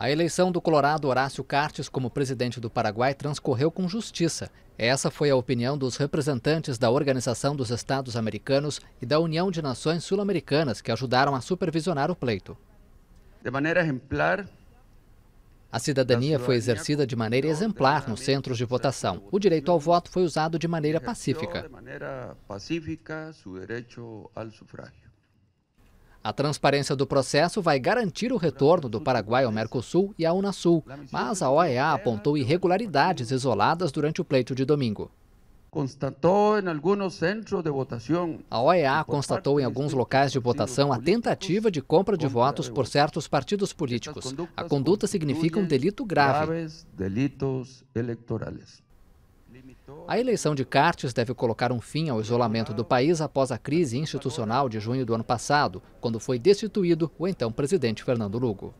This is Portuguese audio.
A eleição do Colorado Horácio Cartes como presidente do Paraguai transcorreu com justiça. Essa foi a opinião dos representantes da Organização dos Estados Americanos e da União de Nações Sul-Americanas, que ajudaram a supervisionar o pleito. De maneira exemplar, a cidadania foi exercida de maneira exemplar nos centros de votação. O direito ao voto foi usado de maneira pacífica. A transparência do processo vai garantir o retorno do Paraguai ao Mercosul e à Unasul, mas a OEA apontou irregularidades isoladas durante o pleito de domingo. A OEA constatou em alguns locais de votação a tentativa de compra de votos por certos partidos políticos. A conduta significa um delito grave. A eleição de Cartes deve colocar um fim ao isolamento do país após a crise institucional de junho do ano passado, quando foi destituído o então presidente Fernando Lugo.